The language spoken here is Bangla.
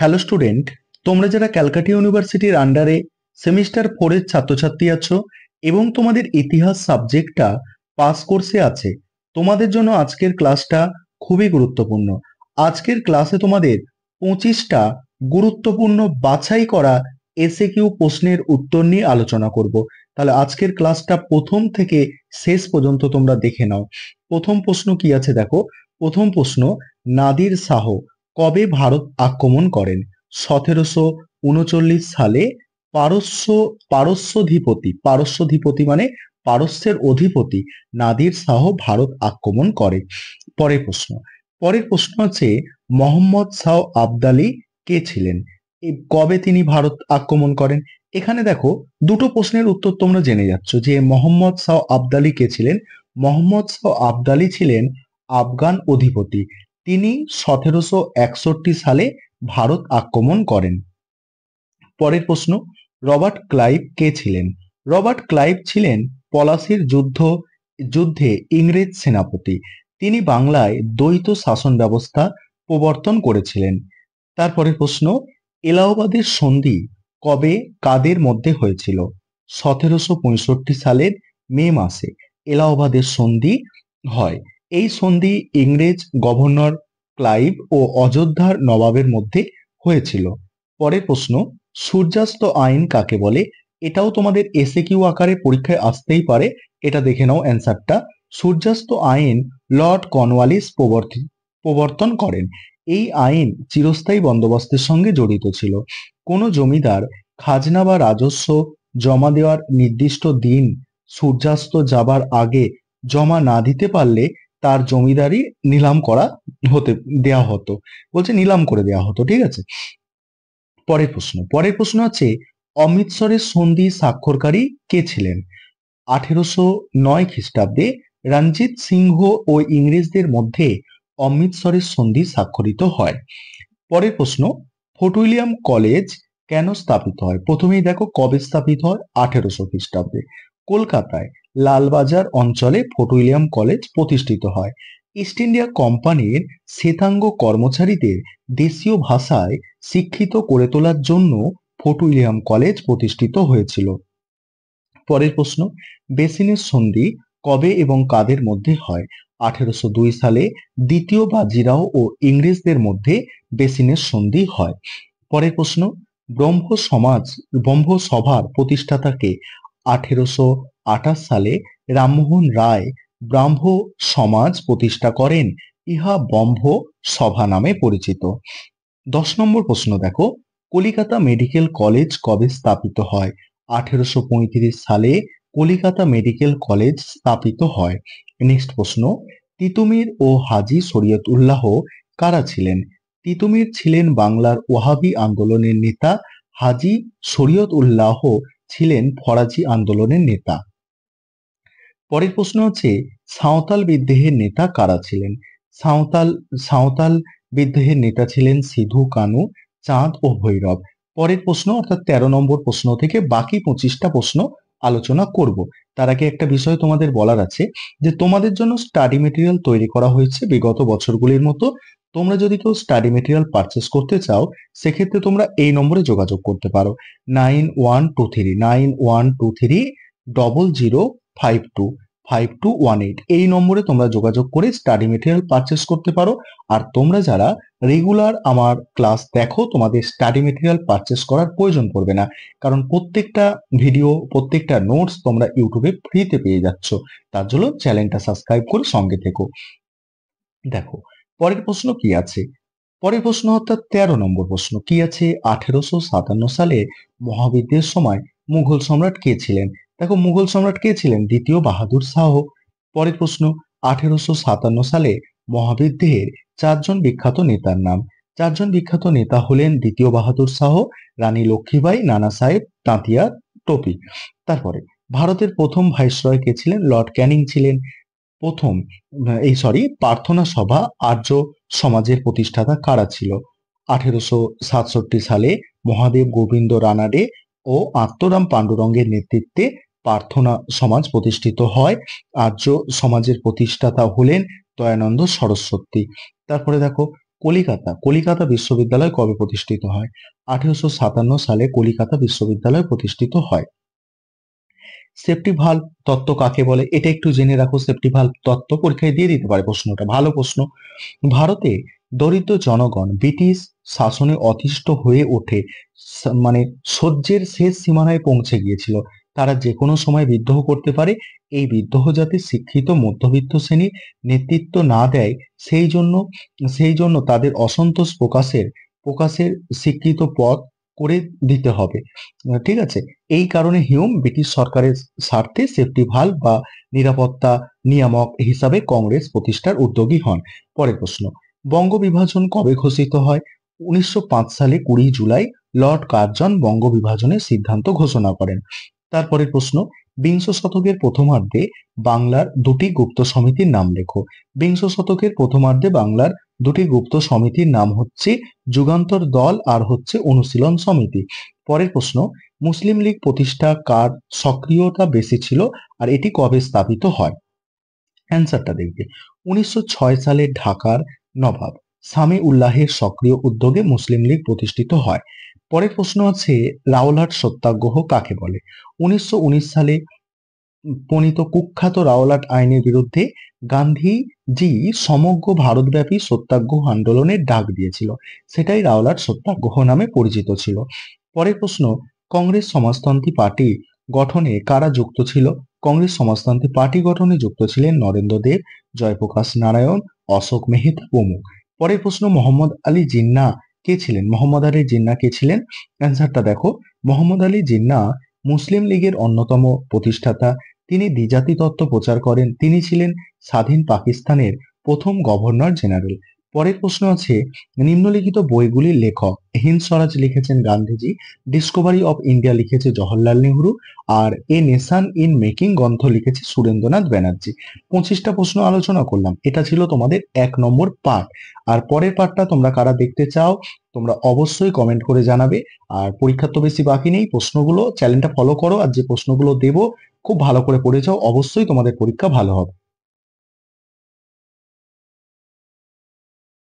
হ্যালো স্টুডেন্ট তোমরা যারা ক্যালকাটা ইউনিভার্সিটির আন্ডারে সেমিস্টার ফোরের ছাত্রছাত্রী আছো এবং তোমাদের ইতিহাস সাবজেক্টটা পাস কোর্সে আছে তোমাদের জন্য আজকের ক্লাসটা খুবই গুরুত্বপূর্ণ আজকের ক্লাসে তোমাদের পঁচিশটা গুরুত্বপূর্ণ বাছাই করা এসে কিউ প্রশ্নের উত্তর নিয়ে আলোচনা করব তাহলে আজকের ক্লাসটা প্রথম থেকে শেষ পর্যন্ত তোমরা দেখে নাও প্রথম প্রশ্ন কি আছে দেখো প্রথম প্রশ্ন নাদির শাহ কবে ভারত আক্রমণ করেন সতেরোশো উনচল্লিশ সালে পারস্য পারস্যধিপতি পারস্যধিপতি মানে পারস্যের অধিপতি নাদির শাহ ভারত আক্রমণ করে পরের প্রশ্ন পরের প্রশ্ন হচ্ছে মোহাম্মদ শাহ আবদালি কে ছিলেন কবে তিনি ভারত আক্রমণ করেন এখানে দেখো দুটো প্রশ্নের উত্তর তোমরা জেনে যাচ্ছ যে মোহাম্মদ শাহ আবদালি কে ছিলেন মোহাম্মদ শাহ আবদালি ছিলেন আফগান অধিপতি তিনি সতেরোশো একষট্টি সালে ভারত আক্রমণ করেন পরের প্রশ্ন রবার্ট ক্লাইভ কে ছিলেন রবার্ট ক্লাইভ ছিলেন পলাশির যুদ্ধ যুদ্ধে ইংরেজ সেনাপতি তিনি বাংলায় দ্বৈত শাসন ব্যবস্থা প্রবর্তন করেছিলেন তারপরের প্রশ্ন এলাহাবাদের সন্ধি কবে কাদের মধ্যে হয়েছিল সতেরোশো পঁয়ষট্টি সালের মে মাসে এলাহাবাদের সন্ধি হয় এই সন্ধি ইংরেজ গভর্নর ক্লাইভ ও অযোধ্যার নবাবের মধ্যে হয়েছিল পরের প্রশ্ন সূর্যাস্ত আইন কাকে বলে এটাও তোমাদের এসে কিউ আকারে পরীক্ষায় আসতেই পারে এটা দেখে নাও অ্যান্সারটা সূর্যাস্ত আইন লর্ড কনওয়ালিস প্রবর্তন করেন এই আইন চিরস্থায়ী বন্দোবস্তের সঙ্গে জড়িত ছিল কোনো জমিদার খাজনা বা রাজস্ব জমা দেওয়ার নির্দিষ্ট দিন সূর্যাস্ত যাবার আগে জমা না দিতে পারলে তার জমিদারি নিলাম করা হতে দেয়া হতো বলছে নিলাম করে দেয়া হতো ঠিক আছে পরের প্রশ্ন পরের প্রশ্ন আছে অমৃতসরের সন্ধি স্বাক্ষরকারী কে ছিলেন আঠেরোশো নয় খ্রিস্টাব্দে রঞ্জিত সিংহ ও ইংরেজদের মধ্যে অমৃতসরের সন্ধি স্বাক্ষরিত হয় পরের প্রশ্ন ফোর্ট উইলিয়াম কলেজ কেন স্থাপিত হয় প্রথমেই দেখো কবে স্থাপিত হয় আঠেরোশো খ্রিস্টাব্দে কলকাতায় লালবাজার অঞ্চলে ফোর্ট উইলিয়াম কলেজ প্রতিষ্ঠিত হয় ইস্ট ইন্ডিয়া কোম্পানির শ্বেতাঙ্গ কর্মচারীদের দেশীয় ভাষায় শিক্ষিত করে তোলার জন্য ফোর্ট উইলিয়াম কলেজ প্রতিষ্ঠিত হয়েছিল পরের প্রশ্ন বেসিনের সন্ধি কবে এবং কাদের মধ্যে হয় আঠেরোশো দুই সালে দ্বিতীয় বাজিরাও ও ইংরেজদের মধ্যে বেসিনের সন্ধি হয় পরের প্রশ্ন ব্রহ্ম সমাজ ব্রহ্ম সভার প্রতিষ্ঠাতাকে আঠেরোশো আঠাশ সালে রামমোহন রায় ব্রাহ্ম সমাজ প্রতিষ্ঠা করেন ইহা ব্রহ্ম সভা নামে পরিচিত দশ নম্বর প্রশ্ন দেখো কলিকাতা মেডিকেল কলেজ কবে স্থাপিত হয় আঠেরোশো সালে কলিকাতা মেডিকেল কলেজ স্থাপিত হয় নেক্সট প্রশ্ন তিতুমির ও হাজি শরিয়ত উল্লাহ কারা ছিলেন তিতুমির ছিলেন বাংলার ওহাবি আন্দোলনের নেতা হাজি শরিয়ত উল্লাহ ছিলেন ফরাজি আন্দোলনের নেতা পরের প্রশ্ন হচ্ছে সাঁওতাল বিদ্রোহের নেতা কারা ছিলেন সাঁওতাল সাঁওতাল বিদ্রোহের নেতা ছিলেন সিধু কানু চাঁদ ও ভৈরব পরের প্রশ্ন অর্থাৎ তেরো নম্বর প্রশ্ন থেকে বাকি পঁচিশটা প্রশ্ন আলোচনা করব তার আগে একটা বিষয় তোমাদের বলার আছে যে তোমাদের জন্য স্টাডি মেটেরিয়াল তৈরি করা হয়েছে বিগত বছরগুলির মতো তোমরা যদি কেউ স্টাডি মেটেরিয়াল পারচেস করতে চাও সেক্ষেত্রে তোমরা এই নম্বরে যোগাযোগ করতে পারো nine one two three nine one two three double zero five two five two one eight এই নম্বরে তোমরা যোগাযোগ করে স্টাডি মেটেরিয়াল পারচেস করতে পারো আর তোমরা যারা রেগুলার আমার ক্লাস দেখো তোমাদের স্টাডি মেটেরিয়াল পারচেস করার প্রয়োজন পড়বে না কারণ প্রত্যেকটা ভিডিও প্রত্যেকটা নোটস তোমরা ইউটিউবে ফ্রিতে পেয়ে যাচ্ছ তার জন্য চ্যানেলটা সাবস্ক্রাইব করে সঙ্গে থেকো দেখো পরের প্রশ্ন কি আছে পরের প্রশ্ন অর্থাৎ তেরো নম্বর প্রশ্ন কি আছে আঠেরোশো সাতান্ন সালে মহাবিদ্যের সময় মুঘল সম্রাট কে ছিলেন দেখো মুঘল সম্রাট কে ছিলেন দ্বিতীয় বাহাদুর শাহ পরের প্রশ্ন আঠেরোশো সাতান্ন সালে দেহের চারজন বিখ্যাত নেতার নাম চারজন বিখ্যাত নেতা হলেন দ্বিতীয় বাহাদুর শাহ রানী লক্ষ্মীবাই নানা সাহেব তাঁতিয়া টপি তারপরে ভারতের প্রথম ভাইসরয় কে ছিলেন লর্ড ক্যানিং ছিলেন প্রথম এই সরি প্রার্থনা সভা আর্য সমাজের প্রতিষ্ঠাতা কারা ছিল আঠেরোশো সাতষট্টি সালে মহাদেব গোবিন্দ রানাডে ও আত্মরাম পাণ্ডুরঙ্গের নেতৃত্বে প্রার্থনা সমাজ প্রতিষ্ঠিত হয় আর্য সমাজের প্রতিষ্ঠাতা হলেন দয়ানন্দ সরস্বতী তারপরে দেখো কলিকাতা কলিকাতা বিশ্ববিদ্যালয় কবে প্রতিষ্ঠিত হয় আঠেরোশো সাতান্ন সালে কলিকাতা বিশ্ববিদ্যালয় প্রতিষ্ঠিত হয় সেফটি ভাল তত্ত্ব কাকে বলে এটা একটু জেনে রাখো সেফটি ভাল তত্ত্ব পরীক্ষায় দিয়ে দিতে পারে প্রশ্নটা ভালো প্রশ্ন ভারতে দরিদ্র জনগণ ব্রিটিশ শাসনে অতিষ্ঠ হয়ে ওঠে মানে সহ্যের শেষ সীমানায় পৌঁছে গিয়েছিল তারা যে কোনো সময় বিদ্রোহ করতে পারে এই বিদ্রোহ যাতে শিক্ষিত মধ্যবিত্ত শ্রেণীর নেতৃত্ব না দেয় সেই জন্য সেই জন্য তাদের অসন্তোষ প্রকাশের প্রকাশের স্বীকৃত পথ করে দিতে হবে ঠিক আছে এই কারণে হিউম ব্রিটিশ সরকারের স্বার্থে সেফটি ভাল বা নিরাপত্তা নিয়ামক হিসাবে কংগ্রেস প্রতিষ্ঠার উদ্যোগী হন পরের প্রশ্ন বঙ্গ বিভাজন কবে ঘোষিত হয় উনিশশো সালে কুড়ি জুলাই লর্ড কার্জন বঙ্গ বিভাজনের সিদ্ধান্ত ঘোষণা করেন তারপরে প্রশ্ন বিংশ শতকের প্রথমার্ধে বাংলার দুটি গুপ্ত সমিতির নাম লেখো বিংশ শতকের প্রথমার্ধে বাংলার দুটি গুপ্ত সমিতির নাম হচ্ছে যুগান্তর দল আর হচ্ছে অনুশীলন সমিতি পরের প্রশ্ন মুসলিম লীগ প্রতিষ্ঠা কার সক্রিয়তা বেশি ছিল আর এটি কবে স্থাপিত হয় অ্যান্সারটা দেখবে উনিশশো সালে ঢাকার নবাব স্বামী উল্লাহের সক্রিয় উদ্যোগে মুসলিম লীগ প্রতিষ্ঠিত হয় পরের প্রশ্ন আছে রাওলাট সত্যাগ্রহ কাকে বলে উনিশশো সালে প্রণীত কুখ্যাত রাওলাট আইনের বিরুদ্ধে গান্ধীজি সমগ্র ভারতব্যাপী সত্যাগ্রহ আন্দোলনের ডাক দিয়েছিল সেটাই রাওলাট সত্যাগ্রহ নামে পরিচিত ছিল পরের প্রশ্ন কংগ্রেস সমাজতন্ত্রী পার্টি গঠনে কারা যুক্ত ছিল কংগ্রেস সমাজতন্ত্রী পার্টি গঠনে যুক্ত ছিলেন নরেন্দ্র দেব জয়প্রকাশ নারায়ণ অশোক মেহতা প্রমুখ পরের প্রশ্ন মোহাম্মদ আলী জিন্না কে ছিলেন মোহাম্মদ আলী জিন্না কে ছিলেন অ্যান্সারটা দেখো মোহাম্মদ আলী জিন্না মুসলিম লীগের অন্যতম প্রতিষ্ঠাতা তিনি দ্বিজাতি তত্ত্ব প্রচার করেন তিনি ছিলেন স্বাধীন পাকিস্তানের প্রথম গভর্নর জেনারেল পরের প্রশ্ন আছে নিম্নলিখিত বইগুলির লেখক হিন্দ স্বরাজ লিখেছেন গান্ধীজি ডিসকভারি অফ ইন্ডিয়া লিখেছে জওহরলাল নেহরু আর এ নেশান ইন মেকিং গ্রন্থ লিখেছে সুরেন্দ্রনাথ ব্যানার্জি পঁচিশটা প্রশ্ন আলোচনা করলাম এটা ছিল তোমাদের এক নম্বর পার্ট আর পরের পাঠটা তোমরা কারা দেখতে চাও তোমরা অবশ্যই কমেন্ট করে জানাবে আর পরীক্ষা তো বেশি বাকি নেই প্রশ্নগুলো চ্যানেলটা ফলো করো আর যে প্রশ্নগুলো দেব খুব ভালো করে পড়ে যাও অবশ্যই তোমাদের পরীক্ষা ভালো হবে